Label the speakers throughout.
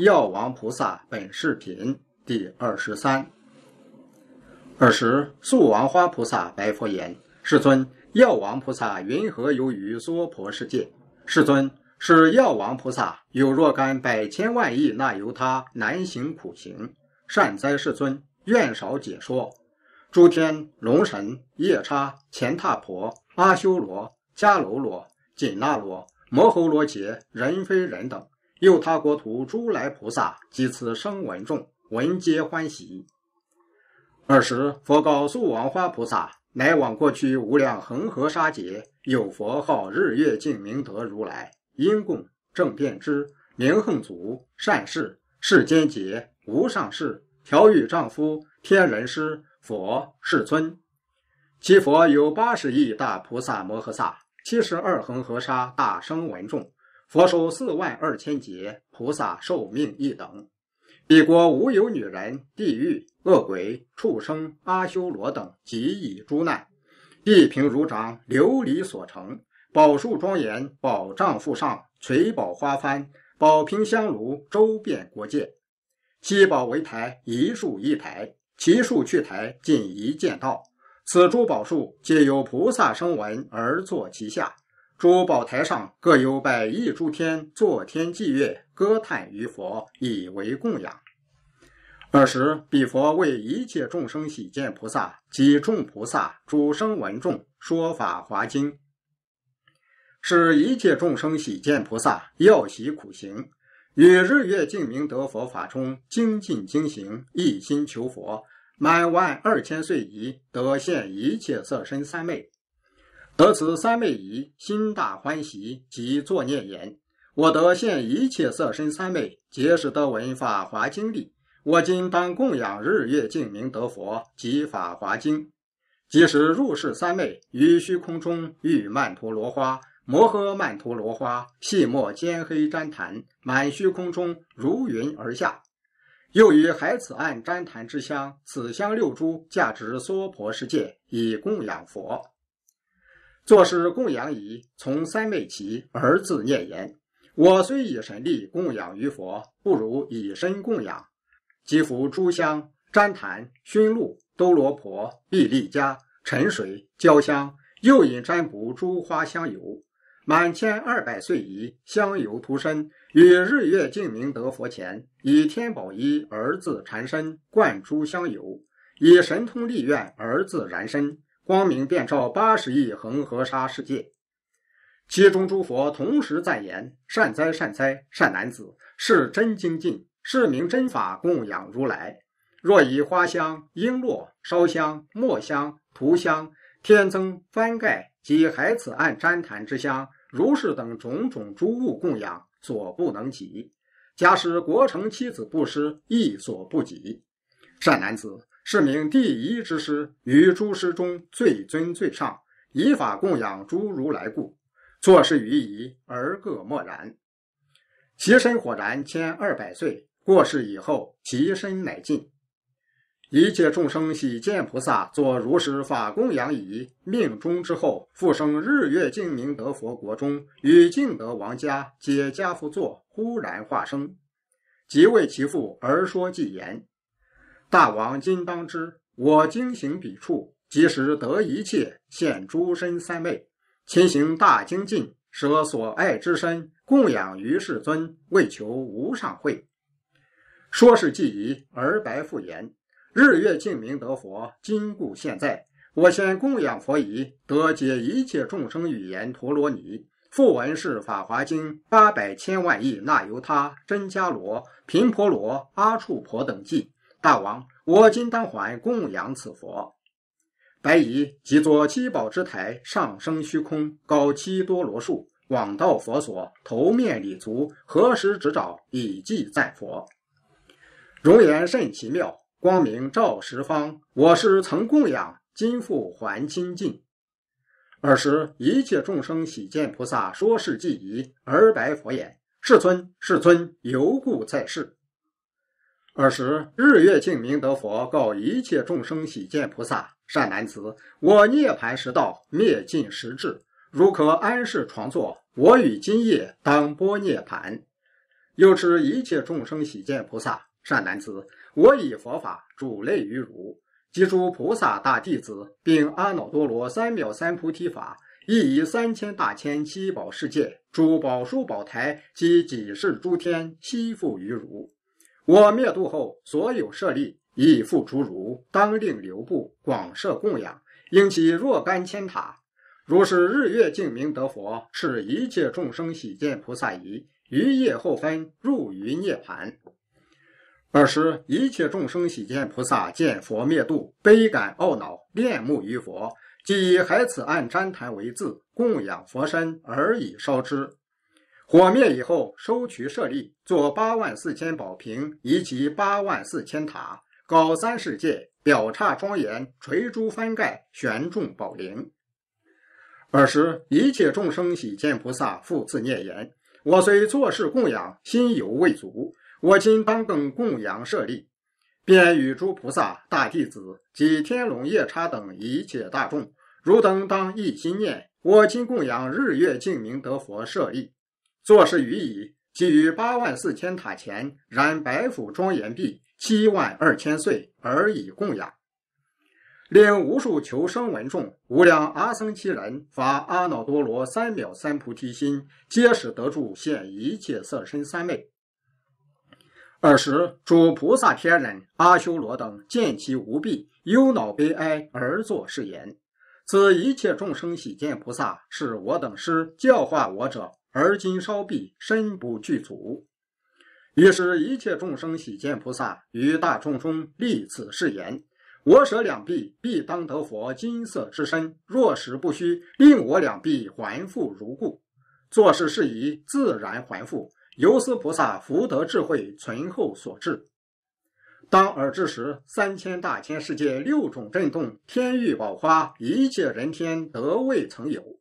Speaker 1: 药王菩萨本视频第二十三。尔时，素王花菩萨白佛言：“世尊，药王菩萨云何游于娑婆世界？世尊，是药王菩萨有若干百千万亿那由他难行苦行。善哉，世尊，愿少解说。诸天龙神、夜叉、乾闼婆、阿修罗、迦楼罗、紧那罗、摩诃罗伽、人非人等。”佑他国土诸来菩萨，及此声闻众，闻皆欢喜。尔时，佛告诉王花菩萨：，乃往过去无量恒河沙劫，有佛号日月净明德如来，因供正遍知，名恒足善事，世间劫无上士，调御丈夫，天人师，佛世尊。其佛有八十亿大菩萨摩诃萨，七十二恒河沙大声闻众。佛寿四万二千劫，菩萨寿命一等。彼国无有女人，地狱、恶鬼、畜生、阿修罗等，及以诸难。地平如掌，琉璃所成，宝树庄严，宝帐覆上，垂宝花幡，宝瓶香炉，周遍国界。七宝为台，一树一台，其树去台仅一剑道。此诸宝树皆由菩萨声闻而坐其下。珠宝台上各有百亿诸天坐天祭月歌叹于佛，以为供养。尔时，彼佛为一切众生喜见菩萨及众菩萨主生闻众说法华经，使一切众生喜见菩萨要喜苦行，与日月净明德佛法中精进精行，一心求佛，满万二千岁仪得现一切色身三昧。得此三昧仪，心大欢喜，即作念言：“我得现一切色身三昧，皆是得闻法华经力。我今当供养日月净明德佛及法华经。”即时入室三昧，于虚空中遇曼陀罗花、摩诃曼陀罗花，细末兼黑旃檀，满虚空中如云而下。又于海此岸旃檀之乡，此香六珠价值娑婆世界，以供养佛。作施供养仪，从三昧起，儿子念言：“我虽以神力供养于佛，不如以身供养。即拂诸香，旃檀、熏露、兜罗婆、毕利迦、沉水、焦香，又引占卜诸花香油，满千二百岁仪，香油涂身，与日月净明得佛前，以天宝衣儿子缠身，灌诸香油，以神通力愿儿子燃身。”光明遍照八十亿恒河沙世界，其中诸佛同时赞言：“善哉，善哉，善男子，是真精进，是名真法供养如来。若以花香、璎珞、烧香、墨香、涂香、天增、翻盖及海此岸旃檀之香、如是等种种诸物供养，所不能及。假使国成妻子布施，亦所不及。善男子。”是名第一之师，于诸师中最尊最上，以法供养诸如来故，作是于矣，而各默然。其身火燃千二百岁，过世以后，其身乃尽。一切众生喜见菩萨作如是法供养已，命终之后，复生日月净明德佛国中，与净德王家，皆家父作，忽然化生，即为其父而说偈言。大王今当知，我今行彼处，即时得一切现诸身三昧。勤行大精进，舍所爱之身供养于世尊，为求无上慧。说是既已，而白复言：“日月净明得佛，今故现在。我先供养佛已，得解一切众生语言陀罗尼。复闻是法华经八百千万亿那由他真伽罗频婆罗阿处婆等偈。”大王，我今当还供养此佛。白疑即作七宝之台，上升虚空，高七多罗树，广到佛所，头面礼足，何时执掌以祭在佛？容颜甚奇妙，光明照十方。我是曾供养，今复还清净。尔时一切众生喜见菩萨说：“是记疑。”而白佛言：“世尊，世尊，犹故在世。”尔时，日月净明德佛告一切众生喜见菩萨善男子：“我涅盘时道灭尽时至，如可安世创作，我与今夜当波涅盘。又知一切众生喜见菩萨善男子，我以佛法主类于汝，及诸菩萨大弟子，并阿耨多罗三藐三菩提法，亦以三千大千七宝世界、诸宝书宝台及几世诸天悉覆于汝。”我灭度后，所有舍利亦复诸如，当令留步，广设供养。应起若干千塔，如是日月净明德佛，是一切众生喜见菩萨仪，于夜后分入于涅盘。尔时，一切众生喜见菩萨见佛灭度，悲感懊恼，恋慕于佛，即以海此岸旃檀为字，供养佛身，而已烧之。火灭以后，收取舍利，作八万四千宝瓶，以及八万四千塔，高三世界，表刹庄严，垂珠翻盖，悬众宝莲。尔时，一切众生喜见菩萨复自念言：“我虽做事供养，心犹未足。我今当更供养舍利。”便与诸菩萨、大弟子及天龙夜叉等一切大众，汝等当一心念：“我今供养日月净明德佛舍利。”作是于已，即于八万四千塔前，燃白府庄严壁，七万二千岁而以供养，令无数求生闻众，无量阿僧祇人发阿耨多罗三藐三菩提心，皆使得住现一切色身三昧。尔时，诸菩萨天人、阿修罗等见其无弊，忧恼悲哀，而作是言：此一切众生喜见菩萨，是我等师教化我者。而今稍毕，身不具足。于是，一切众生喜见菩萨于大众中立此誓言：我舍两臂，必当得佛金色之身。若实不虚，令我两臂还复如故。做事事宜，自然还复。由斯菩萨福德智慧存厚所致。当尔至时，三千大千世界六种震动，天欲宝花，一切人天得未曾有。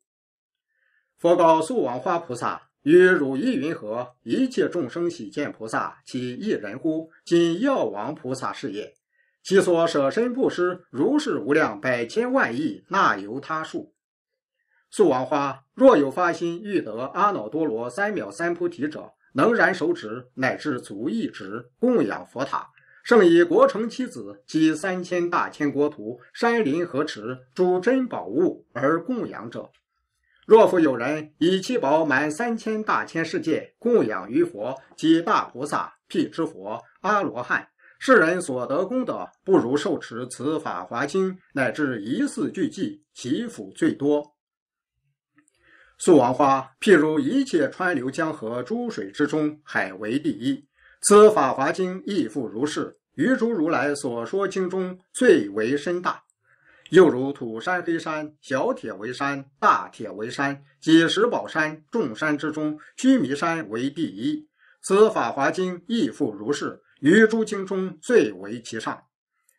Speaker 1: 佛告素王花菩萨于汝意云何？一切众生喜见菩萨，其一人乎？今药王菩萨是也。其所舍身布施，如是无量百千万亿，那由他数？素王花，若有发心欲得阿耨多罗三藐三菩提者，能燃手指乃至足一指供养佛塔，胜以国城妻子及三千大千国土、山林河池、诸珍宝物而供养者。”若复有人以七宝满三千大千世界供养于佛及大菩萨辟支佛阿罗汉，世人所得功德，不如受持此法华经乃至一字俱偈，其福最多。素王花，譬如一切川流江河诸水之中，海为第一。此法华经亦复如是，于诸如来所说经中最为深大。又如土山、黑山、小铁围山、大铁围山、几十宝山，众山之中，须弥山为第一。此法华经亦复如是，于诸经中最为其上。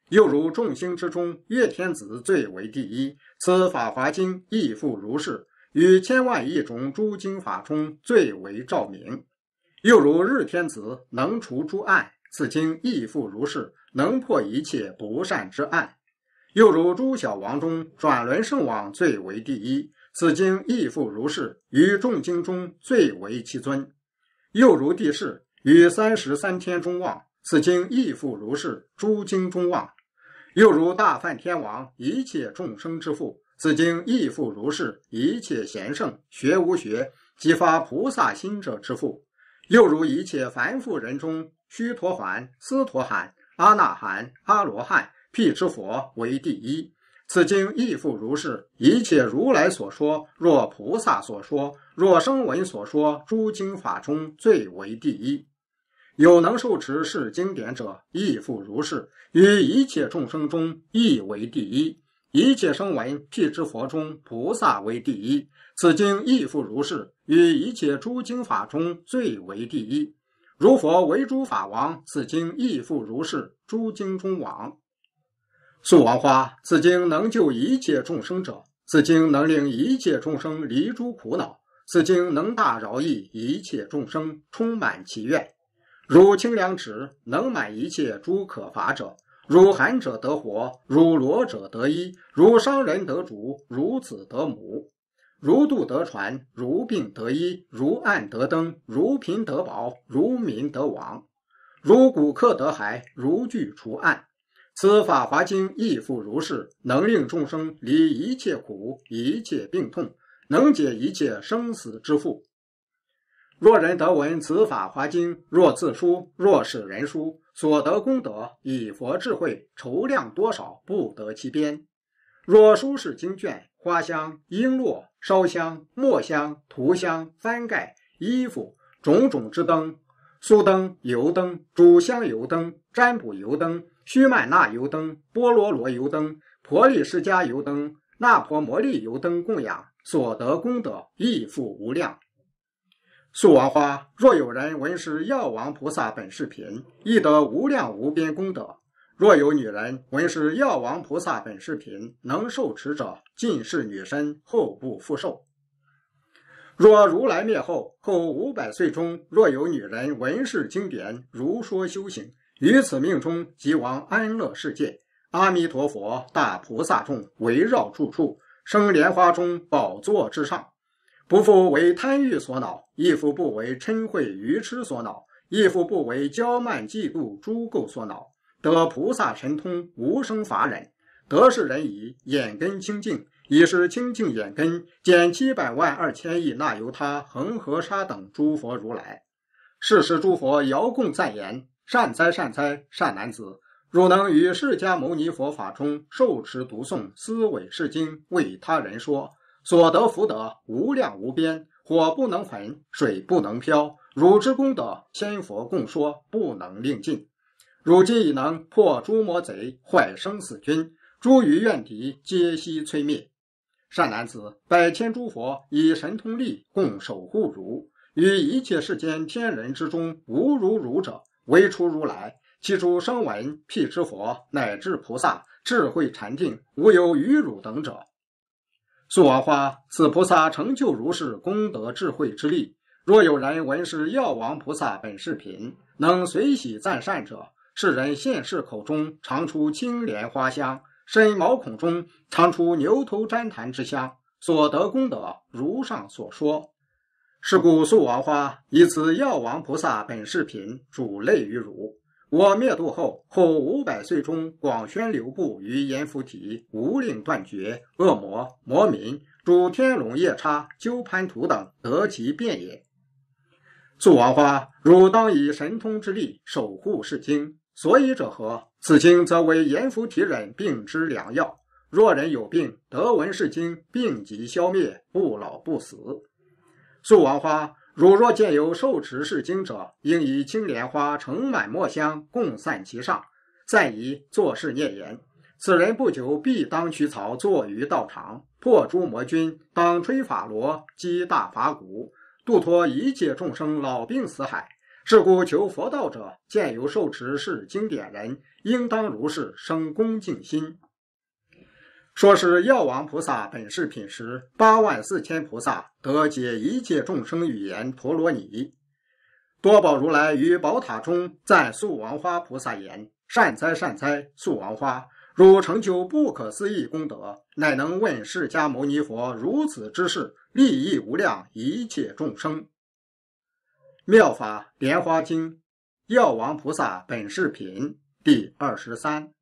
Speaker 1: 又如众星之中，月天子最为第一。此法华经亦复如是，于千万亿种诸经法中最为照明。又如日天子能除诸暗，此经亦复如是，能破一切不善之暗。又如诸小王中转轮圣王最为第一，此经亦复如是，于众经中最为其尊。又如地势于三十三天中望，此经亦复如是，诸经中望。又如大梵天王一切众生之父，此经亦复如是，一切贤圣学无学即发菩萨心者之父。又如一切凡夫人中须陀洹、斯陀含、阿那含、阿罗汉。辟支佛为第一，此经亦复如是。一切如来所说，若菩萨所说，若声闻所说，诸经法中最为第一。有能受持是经典者，亦复如是，于一切众生中亦为第一。一切声闻辟支佛中，菩萨为第一，此经亦复如是，于一切诸经法中最为第一。如佛为诸法王，此经亦复如是，诸经中王。素王花，此经能救一切众生者，此经能令一切众生离诸苦恼，此经能大饶益一切众生，充满其愿。汝清凉池，能满一切诸可法者：汝寒者得火，汝裸者得衣，汝伤人得主，汝子得母，汝渡得船，汝病得医，汝暗得灯，汝贫得宝，汝民得王，汝骨客得海，汝具除暗。此法华经亦复如是，能令众生离一切苦、一切病痛，能解一切生死之缚。若人得闻此法华经，若自书，若使人书，所得功德，以佛智慧筹量多少，不得其边。若书是经卷、花香、璎珞、烧香、墨香、涂香、翻盖、衣服种种之灯、酥灯、油灯、煮香油灯、占卜油灯。须曼那油灯、波罗罗油灯、婆利施迦油灯、那婆摩利油灯供养，所得功德亦复无量。素王花，若有人闻是药王菩萨本是贫，亦得无量无边功德；若有女人闻是药王菩萨本是贫，能受持者，尽是女身，后不复受。若如来灭后，后五百岁中，若有女人闻是经典，如说修行。于此命中即王安乐世界，阿弥陀佛大菩萨众围绕住处，生莲花中宝座之上，不复为贪欲所恼，亦复不为嗔恚愚痴所恼，亦复不为骄慢嫉妒诸垢所恼，得菩萨神通无生法忍，得是人以眼根清净，以是清净眼根减七百万二千亿那由他恒河沙等诸佛如来，是时诸佛遥共赞言。善哉善哉，善男子！汝能于释迦牟尼佛法中受持读诵思惟是经，为他人说，所得福德无量无边，火不能焚，水不能漂。汝之功德，千佛共说，不能令尽。汝今已能破诸魔贼，坏生死军，诸余怨敌，皆悉摧灭。善男子，百千诸佛以神通力共守护汝，于一切世间天人之中，无如汝者。唯出如来，其诸声闻、辟支佛乃至菩萨，智慧禅定，无有与汝等者。素花，此菩萨成就如是功德智慧之力。若有人闻是药王菩萨本是贫，能随喜赞善者，是人现世口中尝出金莲花香，身毛孔中尝出牛头旃檀之香，所得功德如上所说。是故素王花以此药王菩萨本视频主类于汝，我灭度后后五百岁中广宣流布于阎浮提，无令断绝。恶魔魔民主天龙夜叉鸠盘图等得其便也。素王花，汝当以神通之力守护是经。所以者何？此经则为阎浮提人病之良药。若人有病，得闻是经，病即消灭，不老不死。素王花，汝若见有受持是经者，应以青莲花盛满墨香，共散其上。再以作是念言：此人不久必当取草坐于道场，破诸魔君，当吹法螺，击大法鼓，度脱一切众生老病死海。是故求佛道者，见有受持是经典人，应当如是生恭敬心。说是药王菩萨本是品时，八万四千菩萨得解一切众生语言陀罗尼。多宝如来于宝塔中赞素王花菩萨言：“善哉善哉，素王花！汝成就不可思议功德，乃能问释迦牟尼佛如此之事，利益无量一切众生。”《妙法莲花经》药王菩萨本是品第二十三。